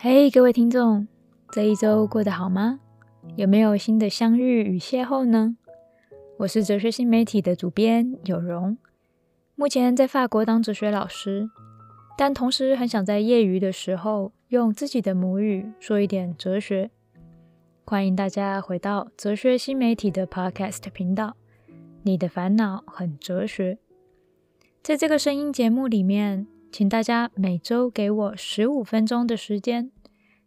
嘿，各位听众，这一周过得好吗？有没有新的相遇与邂逅呢？我是哲学新媒体的主编有容，目前在法国当哲学老师，但同时很想在业余的时候用自己的母语说一点哲学。欢迎大家回到哲学新媒体的 podcast 频道，《你的烦恼很哲学》。在这个声音节目里面。请大家每周给我十五分钟的时间，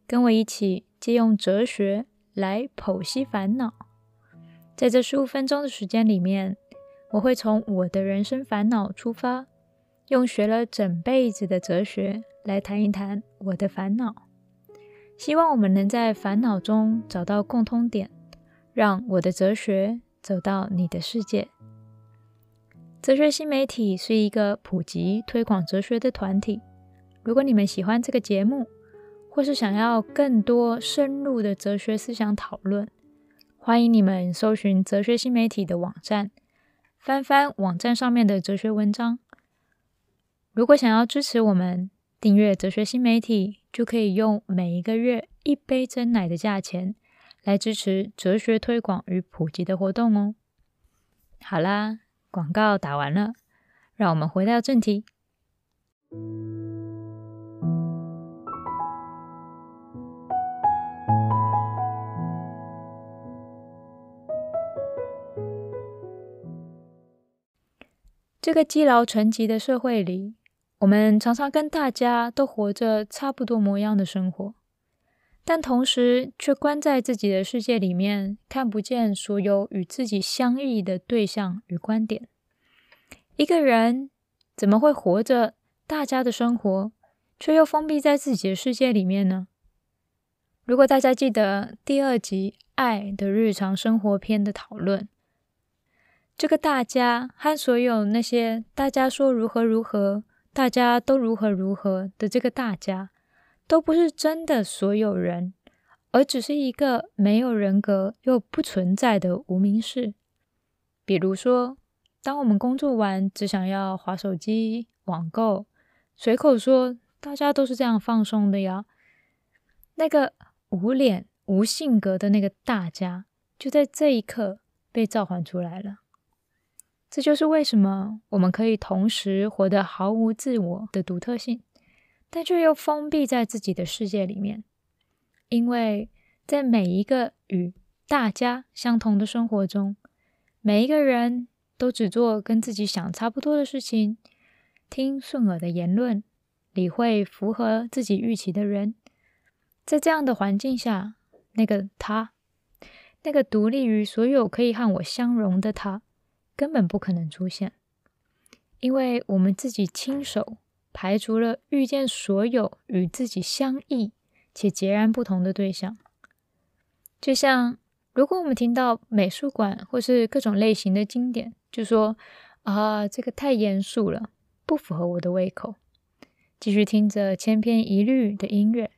跟我一起借用哲学来剖析烦恼。在这十五分钟的时间里面，我会从我的人生烦恼出发，用学了整辈子的哲学来谈一谈我的烦恼。希望我们能在烦恼中找到共通点，让我的哲学走到你的世界。哲学新媒体是一个普及推广哲学的团体。如果你们喜欢这个节目，或是想要更多深入的哲学思想讨论，欢迎你们搜寻哲学新媒体的网站，翻翻网站上面的哲学文章。如果想要支持我们，订阅哲学新媒体，就可以用每一个月一杯真奶的价钱来支持哲学推广与普及的活动哦。好啦。广告打完了，让我们回到正题。这个积劳成疾的社会里，我们常常跟大家都活着差不多模样的生活。但同时，却关在自己的世界里面，看不见所有与自己相异的对象与观点。一个人怎么会活着？大家的生活却又封闭在自己的世界里面呢？如果大家记得第二集《爱的日常生活篇》的讨论，这个大家和所有那些大家说如何如何，大家都如何如何的这个大家。都不是真的所有人，而只是一个没有人格又不存在的无名氏。比如说，当我们工作完，只想要划手机、网购，随口说“大家都是这样放松的呀”，那个无脸、无性格的那个大家，就在这一刻被召唤出来了。这就是为什么我们可以同时活得毫无自我的独特性。但却又封闭在自己的世界里面，因为在每一个与大家相同的生活中，每一个人都只做跟自己想差不多的事情，听顺耳的言论，理会符合自己预期的人。在这样的环境下，那个他，那个独立于所有可以和我相融的他，根本不可能出现，因为我们自己亲手。排除了遇见所有与自己相异且截然不同的对象，就像如果我们听到美术馆或是各种类型的经典，就说啊这个太严肃了，不符合我的胃口，继续听着千篇一律的音乐，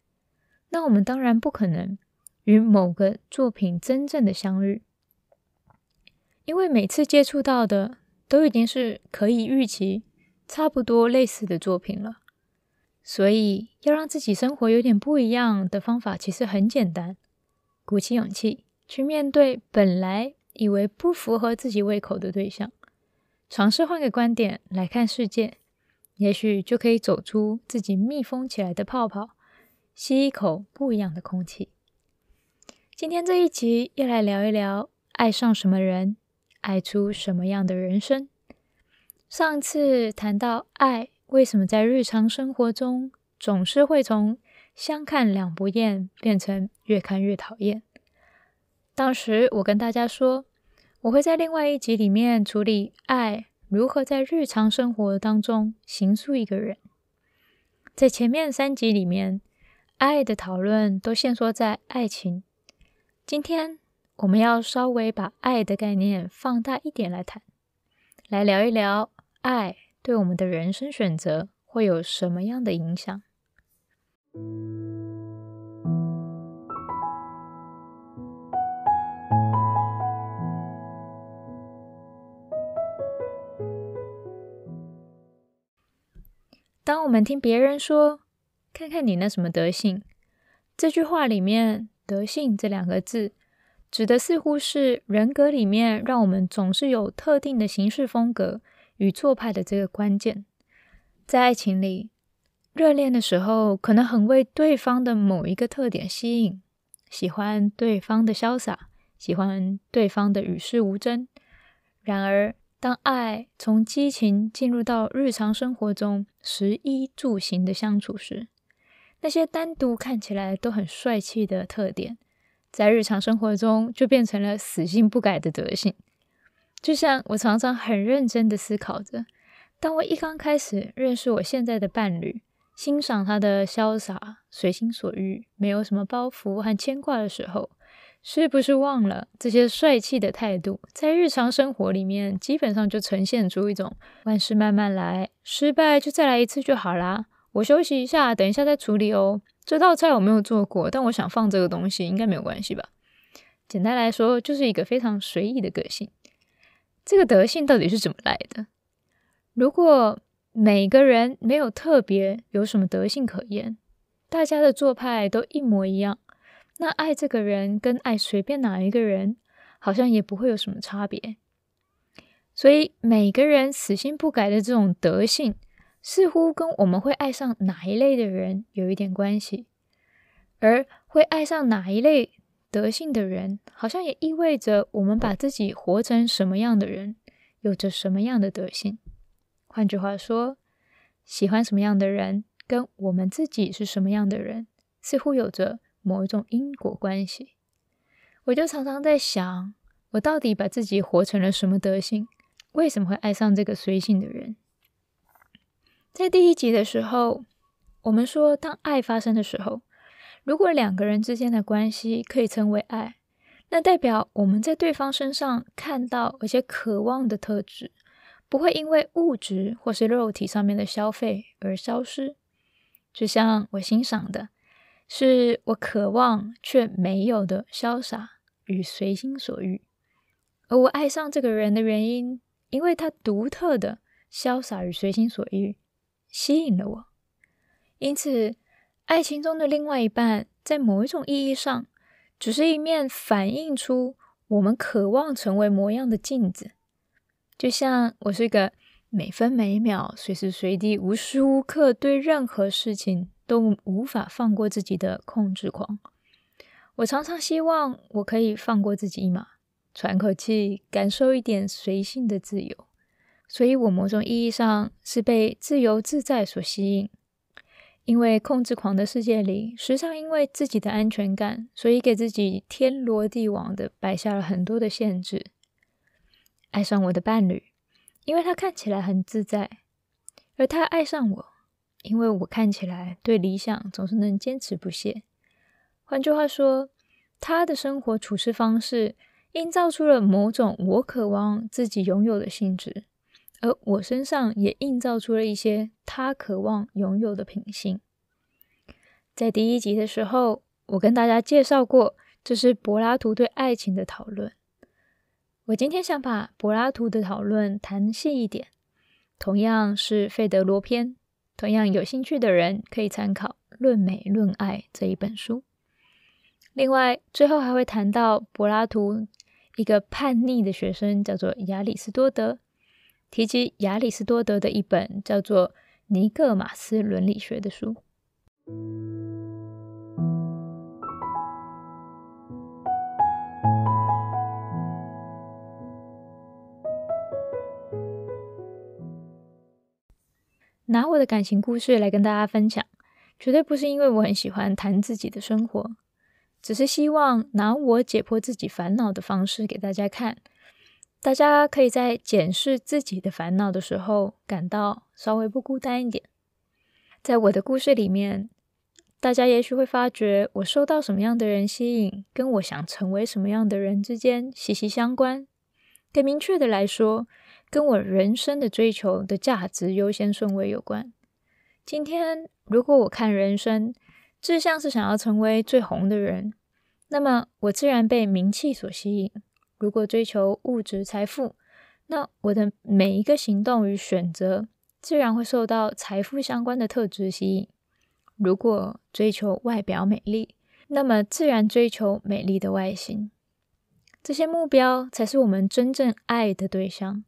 那我们当然不可能与某个作品真正的相遇，因为每次接触到的都已经是可以预期。差不多类似的作品了，所以要让自己生活有点不一样的方法，其实很简单：鼓起勇气去面对本来以为不符合自己胃口的对象，尝试换个观点来看世界，也许就可以走出自己密封起来的泡泡，吸一口不一样的空气。今天这一集要来聊一聊，爱上什么人，爱出什么样的人生。上次谈到爱为什么在日常生活中总是会从相看两不厌变成越看越讨厌。当时我跟大家说，我会在另外一集里面处理爱如何在日常生活当中形塑一个人。在前面三集里面，爱的讨论都限缩在爱情。今天我们要稍微把爱的概念放大一点来谈，来聊一聊。爱对我们的人生选择会有什么样的影响？当我们听别人说“看看你那什么德性”这句话里面，“德性”这两个字，指的似乎是人格里面让我们总是有特定的形式风格。与做派的这个关键，在爱情里，热恋的时候可能很为对方的某一个特点吸引，喜欢对方的潇洒，喜欢对方的与世无争。然而，当爱从激情进入到日常生活中，食衣住行的相处时，那些单独看起来都很帅气的特点，在日常生活中就变成了死性不改的德性。就像我常常很认真的思考着，当我一刚开始认识我现在的伴侣，欣赏他的潇洒、随心所欲，没有什么包袱和牵挂的时候，是不是忘了这些帅气的态度，在日常生活里面基本上就呈现出一种万事慢慢来，失败就再来一次就好啦。我休息一下，等一下再处理哦。这道菜我没有做过，但我想放这个东西应该没有关系吧。简单来说，就是一个非常随意的个性。这个德性到底是怎么来的？如果每个人没有特别有什么德性可言，大家的做派都一模一样，那爱这个人跟爱随便哪一个人，好像也不会有什么差别。所以每个人死心不改的这种德性，似乎跟我们会爱上哪一类的人有一点关系，而会爱上哪一类？德性的人，好像也意味着我们把自己活成什么样的人，有着什么样的德性。换句话说，喜欢什么样的人，跟我们自己是什么样的人，似乎有着某一种因果关系。我就常常在想，我到底把自己活成了什么德性？为什么会爱上这个随性的人？在第一集的时候，我们说，当爱发生的时候。如果两个人之间的关系可以称为爱，那代表我们在对方身上看到而且渴望的特质，不会因为物质或是肉体上面的消费而消失。就像我欣赏的，是我渴望却没有的潇洒与随心所欲。而我爱上这个人的原因，因为他独特的潇洒与随心所欲吸引了我，因此。爱情中的另外一半，在某一种意义上，只是一面反映出我们渴望成为模样的镜子。就像我是一个每分每秒、随时随地、无时无刻对任何事情都无法放过自己的控制狂。我常常希望我可以放过自己一马，喘口气，感受一点随性的自由。所以，我某种意义上是被自由自在所吸引。因为控制狂的世界里，时常因为自己的安全感，所以给自己天罗地网的摆下了很多的限制。爱上我的伴侣，因为他看起来很自在；而他爱上我，因为我看起来对理想总是能坚持不懈。换句话说，他的生活处事方式，营造出了某种我渴望自己拥有的性质。而我身上也映照出了一些他渴望拥有的品性。在第一集的时候，我跟大家介绍过，这是柏拉图对爱情的讨论。我今天想把柏拉图的讨论谈细一点，同样是《费德罗篇》，同样有兴趣的人可以参考《论美》《论爱》这一本书。另外，最后还会谈到柏拉图一个叛逆的学生，叫做亚里士多德。提及亚里士多德的一本叫做《尼格马斯伦理学》的书，拿我的感情故事来跟大家分享，绝对不是因为我很喜欢谈自己的生活，只是希望拿我解剖自己烦恼的方式给大家看。大家可以在检视自己的烦恼的时候，感到稍微不孤单一点。在我的故事里面，大家也许会发觉，我受到什么样的人吸引，跟我想成为什么样的人之间息息相关。更明确的来说，跟我人生的追求的价值优先顺位有关。今天，如果我看人生志向是想要成为最红的人，那么我自然被名气所吸引。如果追求物质财富，那我的每一个行动与选择，自然会受到财富相关的特质吸引。如果追求外表美丽，那么自然追求美丽的外形。这些目标才是我们真正爱的对象，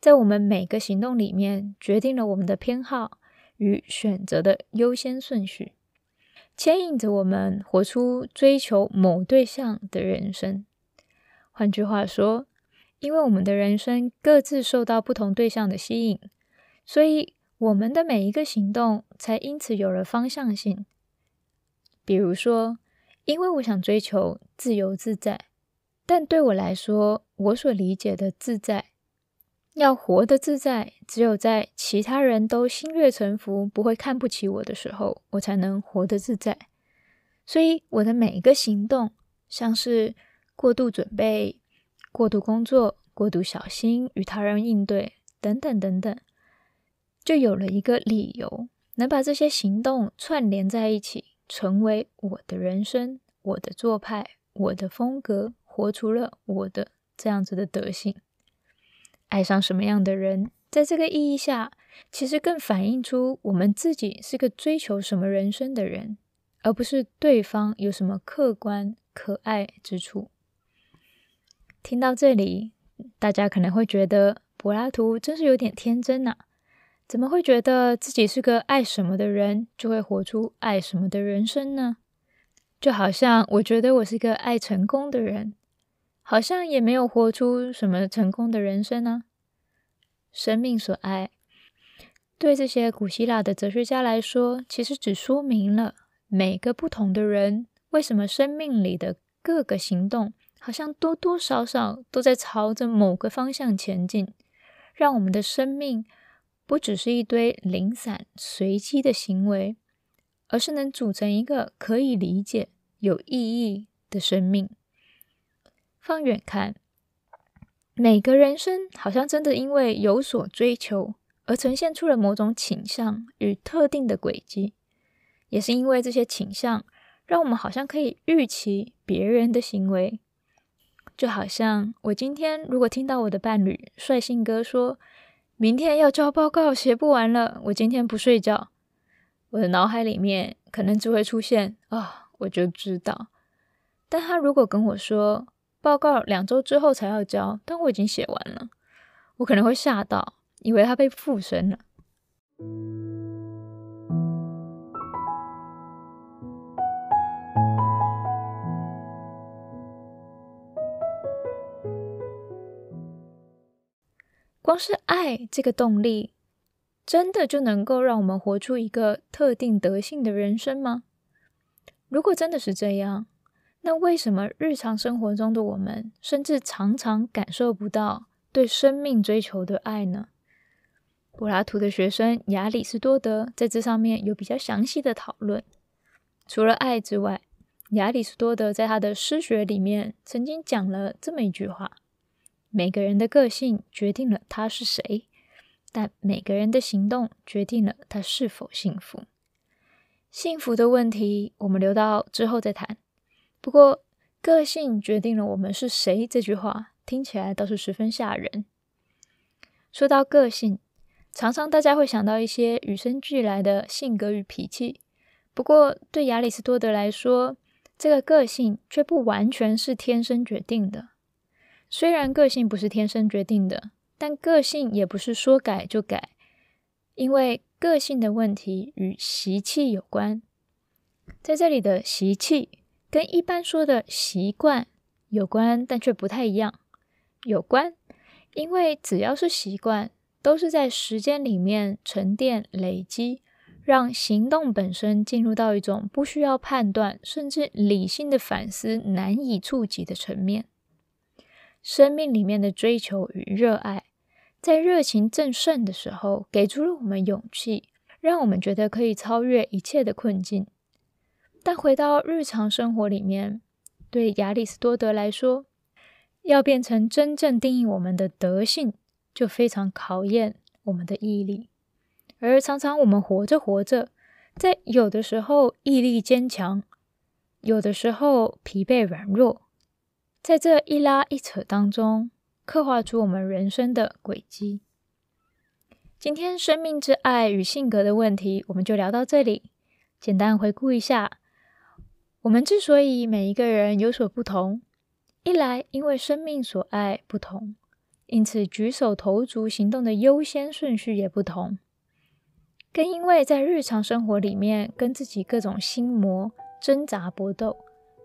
在我们每个行动里面，决定了我们的偏好与选择的优先顺序，牵引着我们活出追求某对象的人生。换句话说，因为我们的人生各自受到不同对象的吸引，所以我们的每一个行动才因此有了方向性。比如说，因为我想追求自由自在，但对我来说，我所理解的自在，要活得自在，只有在其他人都心悦诚服、不会看不起我的时候，我才能活得自在。所以，我的每一个行动，像是。过度准备、过度工作、过度小心与他人应对，等等等等，就有了一个理由，能把这些行动串联在一起，成为我的人生、我的做派、我的风格，活出了我的这样子的德性。爱上什么样的人，在这个意义下，其实更反映出我们自己是个追求什么人生的人，而不是对方有什么客观可爱之处。听到这里，大家可能会觉得柏拉图真是有点天真呐，怎么会觉得自己是个爱什么的人，就会活出爱什么的人生呢？就好像我觉得我是个爱成功的人，好像也没有活出什么成功的人生呢。生命所爱，对这些古希腊的哲学家来说，其实只说明了每个不同的人为什么生命里的各个行动。好像多多少少都在朝着某个方向前进，让我们的生命不只是一堆零散随机的行为，而是能组成一个可以理解、有意义的生命。放远看，每个人生好像真的因为有所追求，而呈现出了某种倾向与特定的轨迹。也是因为这些倾向，让我们好像可以预期别人的行为。就好像我今天如果听到我的伴侣率性哥说，明天要交报告写不完了，我今天不睡觉，我的脑海里面可能就会出现啊，我就知道。但他如果跟我说报告两周之后才要交，但我已经写完了，我可能会吓到，以为他被附身了。光是爱这个动力，真的就能够让我们活出一个特定德性的人生吗？如果真的是这样，那为什么日常生活中的我们，甚至常常感受不到对生命追求的爱呢？柏拉图的学生亚里士多德在这上面有比较详细的讨论。除了爱之外，亚里士多德在他的诗学里面曾经讲了这么一句话。每个人的个性决定了他是谁，但每个人的行动决定了他是否幸福。幸福的问题，我们留到之后再谈。不过，个性决定了我们是谁这句话听起来倒是十分吓人。说到个性，常常大家会想到一些与生俱来的性格与脾气。不过，对亚里士多德来说，这个个性却不完全是天生决定的。虽然个性不是天生决定的，但个性也不是说改就改，因为个性的问题与习气有关。在这里的习气跟一般说的习惯有关，但却不太一样。有关，因为只要是习惯，都是在时间里面沉淀累积，让行动本身进入到一种不需要判断，甚至理性的反思难以触及的层面。生命里面的追求与热爱，在热情正盛的时候，给出了我们勇气，让我们觉得可以超越一切的困境。但回到日常生活里面，对亚里士多德来说，要变成真正定义我们的德性，就非常考验我们的毅力。而常常我们活着活着，在有的时候毅力坚强，有的时候疲惫软弱。在这一拉一扯当中，刻画出我们人生的轨迹。今天生命之爱与性格的问题，我们就聊到这里。简单回顾一下，我们之所以每一个人有所不同，一来因为生命所爱不同，因此举手投足、行动的优先顺序也不同；更因为在日常生活里面，跟自己各种心魔挣扎搏斗，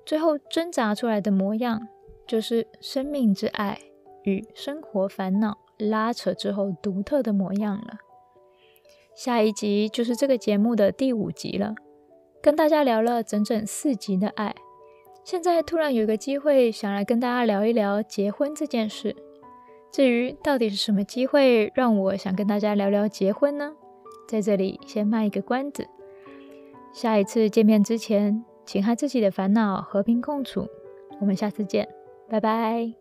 最后挣扎出来的模样。就是生命之爱与生活烦恼拉扯之后独特的模样了。下一集就是这个节目的第五集了，跟大家聊了整整四集的爱，现在突然有个机会想来跟大家聊一聊结婚这件事。至于到底是什么机会让我想跟大家聊聊结婚呢？在这里先卖一个关子，下一次见面之前，请和自己的烦恼和平共处。我们下次见。拜拜。